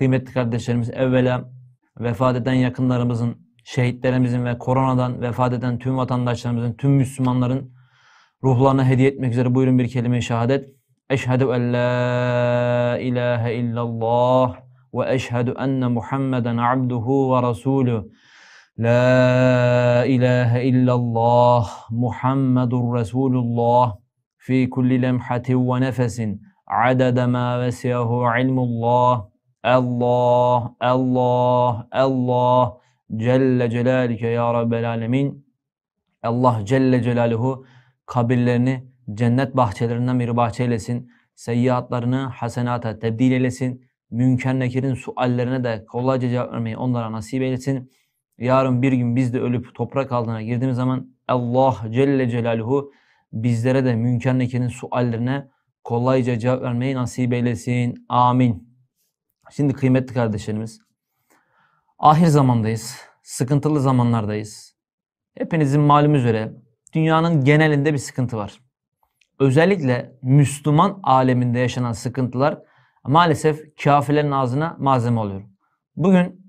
kıymetli kardeşlerimiz evvela vefat eden yakınlarımızın, şehitlerimizin ve koronadan vefat eden tüm vatandaşlarımızın, tüm Müslümanların ruhlarına hediye etmek üzere buyurun bir kelime-i şehadet. Eşhedü en la ilahe illallah ve eşhedü enne Muhammeden abduhu ve rasulü. La ilahe illallah Muhammedur Resulullah fi kulli lemhatin ve nefesin adede ma vesiyahu ilmullah Allah, Allah, Allah Celle Celalike ya Rabbel Alemin. Allah Celle Celaluhu kabirlerini cennet bahçelerinden bir bahçe eylesin. Seyyiatlarını hasenata tebdil eylesin. Münker nekirin suallerine de kolayca cevap vermeyi onlara nasip eylesin. Yarın bir gün biz de ölüp toprak altına girdiğimiz zaman Allah Celle Celaluhu bizlere de münker nekirin suallerine kolayca cevap vermeyi nasip eylesin. Amin. Şimdi kıymetli kardeşlerimiz, ahir zamandayız, sıkıntılı zamanlardayız. Hepinizin malum üzere dünyanın genelinde bir sıkıntı var. Özellikle Müslüman aleminde yaşanan sıkıntılar maalesef kafirlerin ağzına malzeme oluyor. Bugün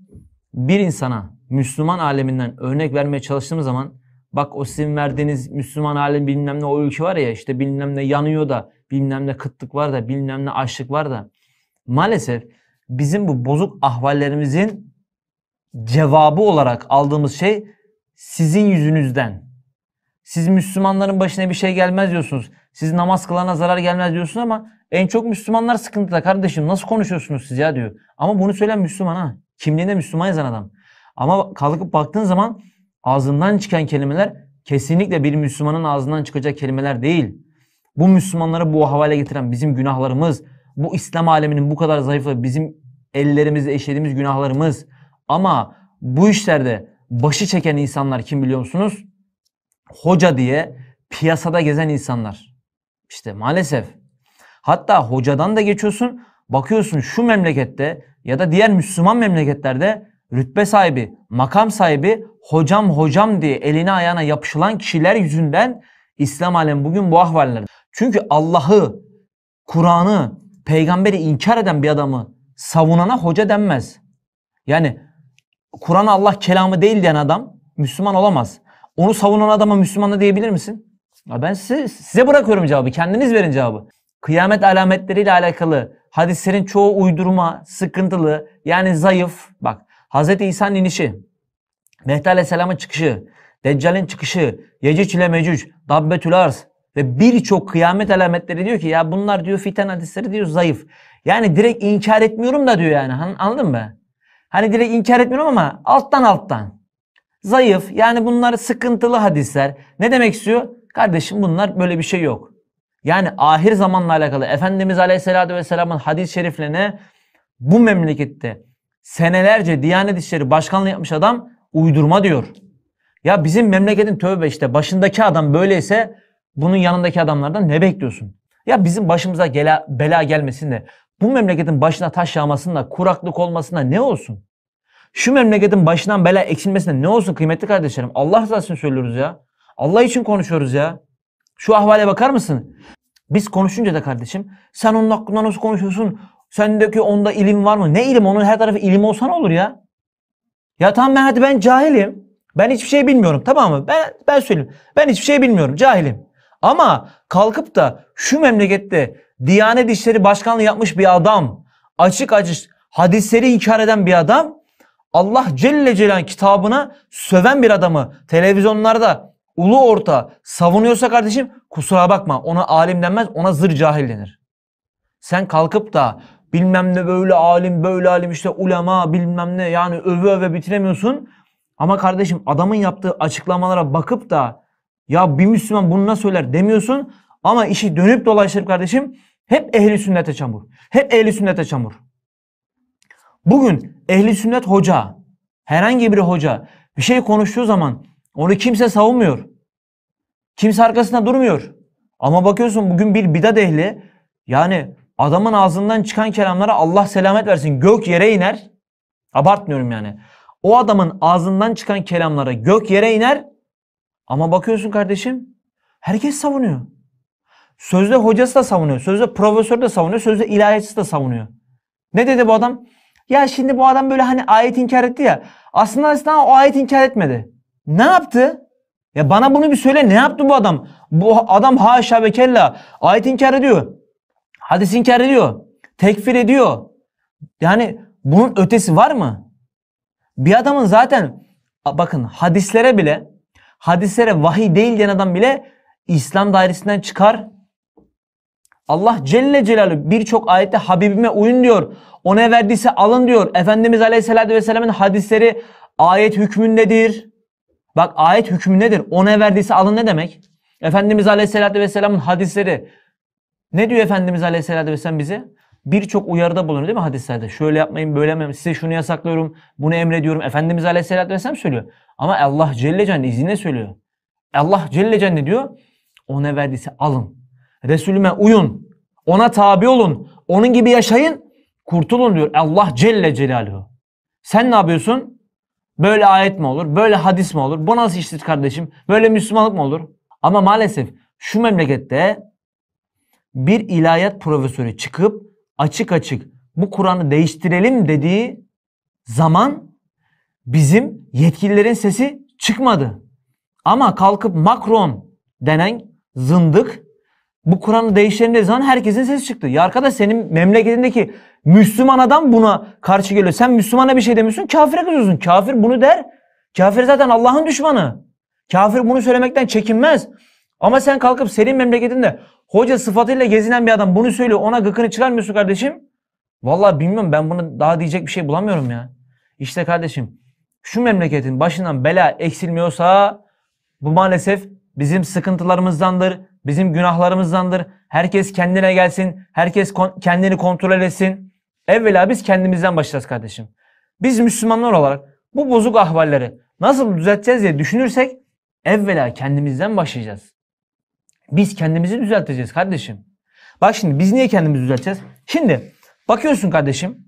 bir insana Müslüman aleminden örnek vermeye çalıştığımız zaman bak o sizin verdiğiniz Müslüman alem bilmem ne o ülke var ya işte bilmem ne yanıyor da bilmem ne kıtlık var da bilmem ne açlık var da maalesef bizim bu bozuk ahvallerimizin cevabı olarak aldığımız şey sizin yüzünüzden. Siz Müslümanların başına bir şey gelmez diyorsunuz. Siz namaz kılana zarar gelmez diyorsunuz ama en çok Müslümanlar sıkıntıda kardeşim nasıl konuşuyorsunuz siz ya diyor. Ama bunu söyleyen Müslüman ha. Kimliğinde Müslüman yazan adam. Ama kalkıp baktığın zaman ağzından çıkan kelimeler kesinlikle bir Müslümanın ağzından çıkacak kelimeler değil. Bu Müslümanları bu havale getiren bizim günahlarımız, bu İslam aleminin bu kadar zayıfı bizim ellerimizi eşlediğimiz günahlarımız. Ama bu işlerde başı çeken insanlar kim biliyor musunuz? Hoca diye piyasada gezen insanlar. İşte maalesef. Hatta hocadan da geçiyorsun. Bakıyorsun şu memlekette ya da diğer Müslüman memleketlerde rütbe sahibi, makam sahibi hocam hocam diye eline ayağına yapışılan kişiler yüzünden İslam alem bugün bu ahvallerinde. Çünkü Allah'ı, Kur'an'ı, peygamberi inkar eden bir adamı savunana hoca denmez. Yani Kur'an Allah kelamı değil diyen adam Müslüman olamaz. Onu savunan adama Müslüman da diyebilir misin? Ya ben size, size bırakıyorum cevabı. Kendiniz verin cevabı. Kıyamet alametleriyle alakalı hadislerin çoğu uydurma, sıkıntılı, yani zayıf. Bak Hz. İsa'nın inişi, Mehdi Aleyhisselam'ın çıkışı, Deccal'in çıkışı, Yecüc ile Mecüc, Dabbetül Arz, ve birçok kıyamet alametleri diyor ki ya bunlar diyor fiten hadisleri diyor zayıf. Yani direkt inkar etmiyorum da diyor yani anladın mı? Hani direkt inkar etmiyorum ama alttan alttan. Zayıf yani bunlar sıkıntılı hadisler. Ne demek istiyor? Kardeşim bunlar böyle bir şey yok. Yani ahir zamanla alakalı Efendimiz Aleyhisselatü Vesselam'ın hadis-i şeriflerine bu memlekette senelerce Diyanet İşleri Başkanlığı yapmış adam uydurma diyor. Ya bizim memleketin tövbe işte başındaki adam böyleyse bunun yanındaki adamlardan ne bekliyorsun? Ya bizim başımıza gela, bela gelmesin de bu memleketin başına taş yağmasında, kuraklık olmasında ne olsun? Şu memleketin başından bela eksilmesine ne olsun kıymetli kardeşlerim? Allah rızası için söylüyoruz ya. Allah için konuşuyoruz ya. Şu ahvale bakar mısın? Biz konuşunca da kardeşim sen onun hakkında nasıl konuşuyorsun? Sendeki onda ilim var mı? Ne ilim? Onun her tarafı ilim olsa ne olur ya? Ya tamam ben hadi ben cahilim. Ben hiçbir şey bilmiyorum tamam mı? Ben, ben söyleyeyim. Ben hiçbir şey bilmiyorum. Cahilim. Ama kalkıp da şu memlekette Diyanet İşleri Başkanlığı yapmış bir adam, açık açık hadisleri inkar eden bir adam, Allah Celle Celal kitabına söven bir adamı televizyonlarda ulu orta savunuyorsa kardeşim kusura bakma ona alim denmez ona zır cahil denir. Sen kalkıp da bilmem ne böyle alim böyle alim işte ulema bilmem ne yani öve öve bitiremiyorsun. Ama kardeşim adamın yaptığı açıklamalara bakıp da ya bir Müslüman bunu nasıl söyler demiyorsun. Ama işi dönüp dolaştırıp kardeşim hep ehli sünnete çamur. Hep ehli sünnete çamur. Bugün ehli sünnet hoca, herhangi bir hoca bir şey konuştuğu zaman onu kimse savunmuyor. Kimse arkasında durmuyor. Ama bakıyorsun bugün bir bidat ehli yani adamın ağzından çıkan kelamlara Allah selamet versin gök yere iner. Abartmıyorum yani. O adamın ağzından çıkan kelamlara gök yere iner. Ama bakıyorsun kardeşim herkes savunuyor. Sözde hocası da savunuyor. Sözde profesör de savunuyor. Sözde ilahiyatçısı da savunuyor. Ne dedi bu adam? Ya şimdi bu adam böyle hani ayet inkar etti ya. Aslında aslında o ayet inkar etmedi. Ne yaptı? Ya bana bunu bir söyle. Ne yaptı bu adam? Bu adam haşa ve kella. Ayet inkar ediyor. Hadis inkar ediyor. Tekfir ediyor. Yani bunun ötesi var mı? Bir adamın zaten bakın hadislere bile hadislere vahiy değil diyen adam bile İslam dairesinden çıkar. Allah Celle Celaluhu birçok ayette Habibime uyun diyor. Ona verdiyse alın diyor. Efendimiz Aleyhisselatü Vesselam'ın hadisleri ayet hükmündedir. Bak ayet hükmündedir. Ona verdiyse alın ne demek? Efendimiz Aleyhisselatü Vesselam'ın hadisleri ne diyor Efendimiz Aleyhisselatü Vesselam bize? birçok uyarıda bulunuyor değil mi hadislerde? Şöyle yapmayın, böyle yapmayın, size şunu yasaklıyorum, bunu emrediyorum. Efendimiz Aleyhisselatü Vesselam söylüyor. Ama Allah Celle Celle izniyle söylüyor. Allah Celle Celle diyor, ona verdiyse alın. Resulüme uyun, ona tabi olun, onun gibi yaşayın, kurtulun diyor Allah Celle Celaluhu. Sen ne yapıyorsun? Böyle ayet mi olur? Böyle hadis mi olur? Bu nasıl iştir kardeşim? Böyle Müslümanlık mı olur? Ama maalesef şu memlekette bir ilahiyat profesörü çıkıp açık açık bu Kur'an'ı değiştirelim dediği zaman bizim yetkililerin sesi çıkmadı. Ama kalkıp Macron denen zındık bu Kur'an'ı değiştirelim dediği zaman herkesin sesi çıktı. Ya arkadaş senin memleketindeki Müslüman adam buna karşı geliyor. Sen Müslümana bir şey demiyorsun kafire kızıyorsun. Kafir bunu der. Kafir zaten Allah'ın düşmanı. Kafir bunu söylemekten çekinmez. Ama sen kalkıp senin memleketinde Hoca sıfatıyla gezinen bir adam bunu söylüyor. Ona gıkını çıkarmıyorsun kardeşim. Vallahi bilmiyorum ben bunu daha diyecek bir şey bulamıyorum ya. İşte kardeşim şu memleketin başından bela eksilmiyorsa bu maalesef bizim sıkıntılarımızdandır, bizim günahlarımızdandır. Herkes kendine gelsin, herkes kendini kontrol etsin. Evvela biz kendimizden başlarız kardeşim. Biz Müslümanlar olarak bu bozuk ahvalleri nasıl düzelteceğiz diye düşünürsek evvela kendimizden başlayacağız. Biz kendimizi düzelteceğiz kardeşim. Bak şimdi biz niye kendimizi düzelteceğiz? Şimdi bakıyorsun kardeşim.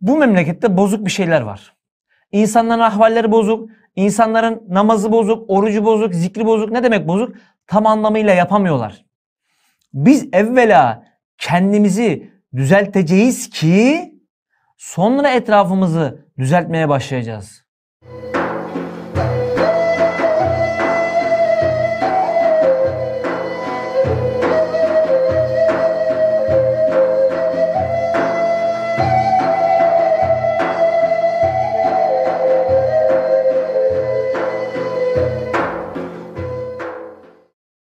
Bu memlekette bozuk bir şeyler var. İnsanların ahvalleri bozuk, insanların namazı bozuk, orucu bozuk, zikri bozuk. Ne demek bozuk? Tam anlamıyla yapamıyorlar. Biz evvela kendimizi düzelteceğiz ki sonra etrafımızı düzeltmeye başlayacağız.